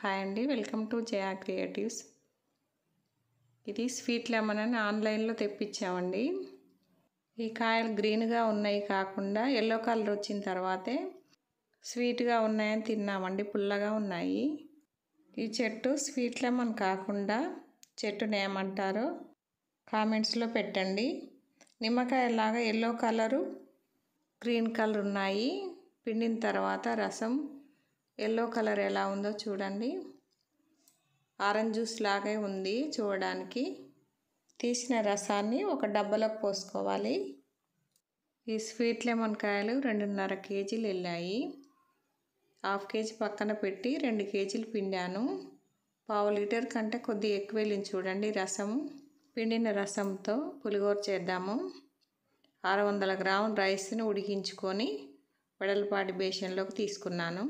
hi అండి welcome to Jaya creatives ఇది sweet lemon అని ఆన్లైన్లో తెప్పించామండి ఈ కాయలు గ్రీన్గా ఉన్నాయి కాకుండా ఎల్లో కలర్ వచ్చిన తర్వాతే స్వీట్గా ఉన్నాయని తిన్నామండి పుల్లగా ఉన్నాయి ఈ చెట్టు స్వీట్ లెమన్ కాకుండా చెట్టుని ఏమంటారో కామెంట్స్లో పెట్టండి నిమ్మకాయలాగా ఎల్లో కలరు గ్రీన్ కలర్ ఉన్నాయి పిండిన తర్వాత రసం ఎల్లో కలర్ ఎలా ఉందో చూడండి ఆరెంజ్ జ్యూస్ లాగే ఉంది చూడడానికి తీసిన రసాన్ని ఒక డబ్బాలోకి పోసుకోవాలి ఈ స్వీట్ లెమన్ కాయలు రెండున్నర కేజీలు వెళ్ళాయి హాఫ్ కేజీ పక్కన పెట్టి రెండు కేజీలు పిండాను పావు లీటర్ కంటే కొద్ది ఎక్కువ వెళ్ళింది చూడండి రసం పిండిన రసంతో పులిగోర చేద్దాము ఆరు వందల గ్రాములు రైస్ని ఉడికించుకొని వెడల్పాటి బేషన్లోకి తీసుకున్నాను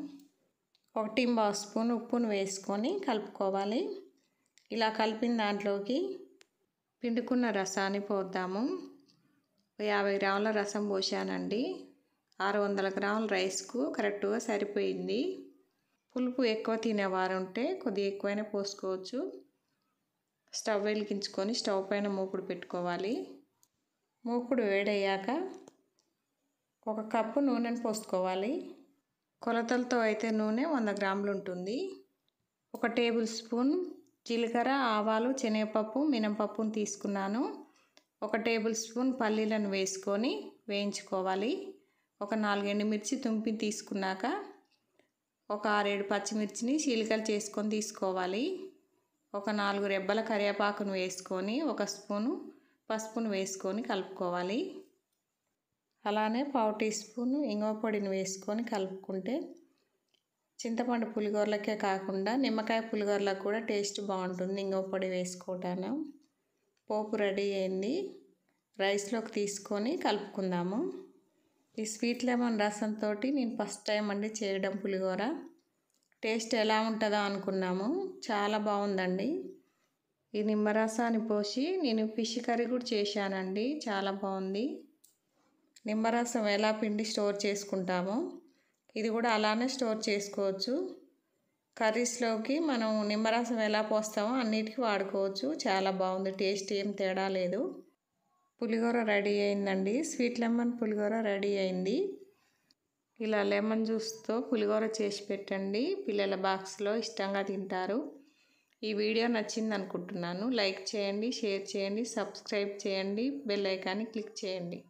ఒకటి బాస్ స్పూన్ ఉప్పును వేసుకొని కలుపుకోవాలి ఇలా కలిపిన దాంట్లోకి పిండుకున్న రసాన్ని పోద్దాము యాభై గ్రాముల రసం పోసానండి ఆరు వందల గ్రాముల రైస్కు కరెక్ట్గా సరిపోయింది పులుపు ఎక్కువ తినేవారు ఉంటే కొద్దిగా ఎక్కువైనా పోసుకోవచ్చు స్టవ్ వెలిగించుకొని స్టవ్ పైన మూకుడు పెట్టుకోవాలి మూకుడు వేడయ్యాక ఒక కప్పు నూనెను పోసుకోవాలి కొలతలతో అయితే నూనె వంద గ్రాములు ఉంటుంది ఒక టేబుల్ స్పూన్ జీలకర్ర ఆవాలు శనగపప్పు మినపప్పును తీసుకున్నాను ఒక టేబుల్ స్పూన్ పల్లీలను వేసుకొని వేయించుకోవాలి ఒక నాలుగు ఎండుమిర్చి తుంపి తీసుకున్నాక ఒక ఆరేడు పచ్చిమిర్చిని చీలికలు చేసుకొని తీసుకోవాలి ఒక నాలుగు రెబ్బల కరివేపాకును వేసుకొని ఒక స్పూను పసుపును వేసుకొని కలుపుకోవాలి అలానే పావు టీ స్పూన్ ఇంగువ పొడిని వేసుకొని కలుపుకుంటే చింతపండు పులిగోరలకే కాకుండా నిమ్మకాయ పులిగోరలకు కూడా టేస్ట్ బాగుంటుంది ఇంగువ పొడి వేసుకోవటాను పోపు రెడీ అయింది రైస్లోకి తీసుకొని కలుపుకుందాము ఈ స్వీట్ లెమన్ రసంతో నేను ఫస్ట్ టైం అండి చేయడం పులిగోర టేస్ట్ ఎలా ఉంటుందో అనుకున్నాము చాలా బాగుందండి ఈ నిమ్మరసాన్ని పోసి నేను ఫిష్ కర్రీ కూడా చేశానండి చాలా బాగుంది నిమ్మరసం ఎలా పిండి స్టోర్ చేసుకుంటామో ఇది కూడా అలానే స్టోర్ చేసుకోవచ్చు కర్రీస్లోకి మనం నిమ్మరసం ఎలా పోస్తామో అన్నిటికీ వాడుకోవచ్చు చాలా బాగుంది టేస్ట్ ఏం తేడా లేదు పులిహోర రెడీ అయిందండి స్వీట్ లెమన్ పులిహోర రెడీ అయింది ఇలా లెమన్ జ్యూస్తో పులిహోర చేసి పెట్టండి పిల్లల బాక్స్లో ఇష్టంగా తింటారు ఈ వీడియో నచ్చింది అనుకుంటున్నాను లైక్ చేయండి షేర్ చేయండి సబ్స్క్రైబ్ చేయండి బెల్ ఐకాన్ని క్లిక్ చేయండి